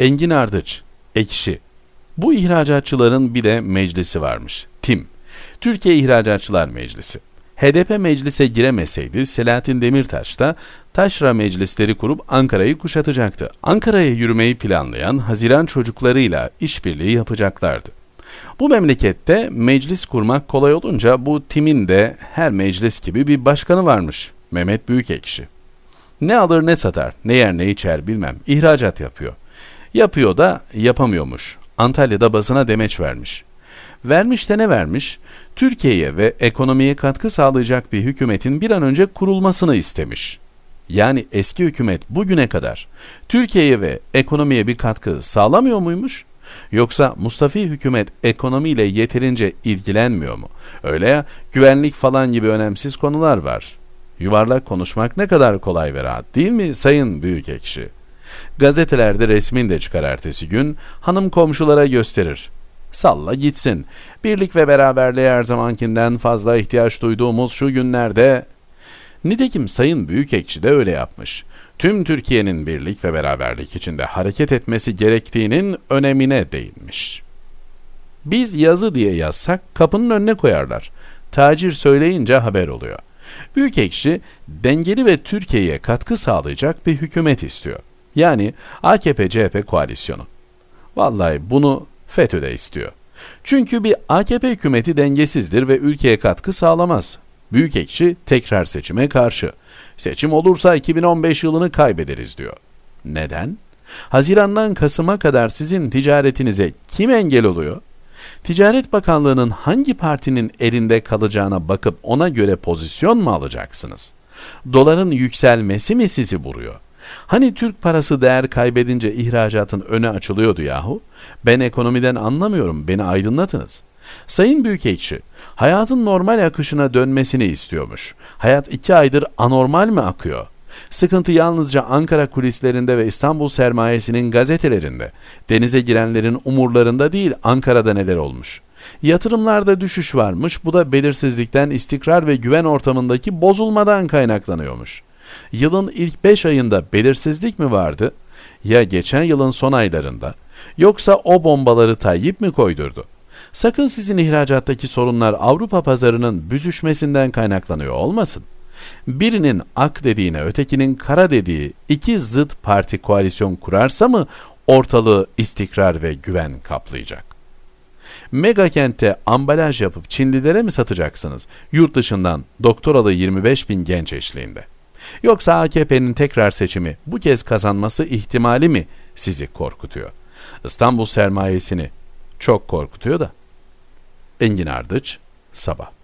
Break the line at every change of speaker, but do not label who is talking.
Engin Ardıç, Ekşi. Bu ihracatçıların bir de meclisi varmış. Tim. Türkiye İhracatçılar Meclisi. HDP meclise giremeseydi Selahattin Demirtaş da taşra meclisleri kurup Ankara'yı kuşatacaktı. Ankara'ya yürümeyi planlayan Haziran çocuklarıyla işbirliği yapacaklardı. Bu memlekette meclis kurmak kolay olunca bu timin de her meclis gibi bir başkanı varmış. Mehmet Büyükekşi. Ne alır ne satar, ne yer ne içer bilmem. İhracat yapıyor. Yapıyor da yapamıyormuş. Antalya'da basına demeç vermiş. Vermiş de ne vermiş? Türkiye'ye ve ekonomiye katkı sağlayacak bir hükümetin bir an önce kurulmasını istemiş. Yani eski hükümet bugüne kadar Türkiye'ye ve ekonomiye bir katkı sağlamıyor muymuş? Yoksa Mustafi hükümet ekonomiyle yeterince ilgilenmiyor mu? Öyle ya güvenlik falan gibi önemsiz konular var. Yuvarlak konuşmak ne kadar kolay ve rahat değil mi sayın büyük ekşi? Gazetelerde resmin de çıkar ertesi gün. Hanım komşulara gösterir. Salla gitsin. Birlik ve beraberliğe her zamankinden fazla ihtiyaç duyduğumuz şu günlerde... Nitekim Sayın Büyükekçi de öyle yapmış. Tüm Türkiye'nin birlik ve beraberlik içinde hareket etmesi gerektiğinin önemine değinmiş. Biz yazı diye yazsak kapının önüne koyarlar. Tacir söyleyince haber oluyor. Büyükekşi dengeli ve Türkiye'ye katkı sağlayacak bir hükümet istiyor. Yani AKP-CHP koalisyonu. Vallahi bunu FETÖ de istiyor. Çünkü bir AKP hükümeti dengesizdir ve ülkeye katkı sağlamaz. Büyükekşi tekrar seçime karşı. Seçim olursa 2015 yılını kaybederiz diyor. Neden? Hazirandan Kasım'a kadar sizin ticaretinize kim engel oluyor? Ticaret Bakanlığı'nın hangi partinin elinde kalacağına bakıp ona göre pozisyon mu alacaksınız? Doların yükselmesi mi sizi vuruyor? Hani Türk parası değer kaybedince ihracatın önü açılıyordu yahu? Ben ekonomiden anlamıyorum, beni aydınlatınız. Sayın Büyükelçi, hayatın normal akışına dönmesini istiyormuş. Hayat iki aydır anormal mi akıyor? Sıkıntı yalnızca Ankara kulislerinde ve İstanbul sermayesinin gazetelerinde. Denize girenlerin umurlarında değil Ankara'da neler olmuş. Yatırımlarda düşüş varmış bu da belirsizlikten istikrar ve güven ortamındaki bozulmadan kaynaklanıyormuş. Yılın ilk 5 ayında belirsizlik mi vardı? Ya geçen yılın son aylarında? Yoksa o bombaları Tayyip mi koydurdu? Sakın sizin ihracattaki sorunlar Avrupa pazarının büzüşmesinden kaynaklanıyor olmasın. Birinin ak dediğine ötekinin kara dediği iki zıt parti koalisyon kurarsa mı ortalığı istikrar ve güven kaplayacak? Mega kente ambalaj yapıp Çinlilere mi satacaksınız? Yurt dışından doktoralı 25 bin genç eşliğinde. Yoksa AKP'nin tekrar seçimi bu kez kazanması ihtimali mi sizi korkutuyor? İstanbul sermayesini çok korkutuyor da. Engin Ardıç, Sabah.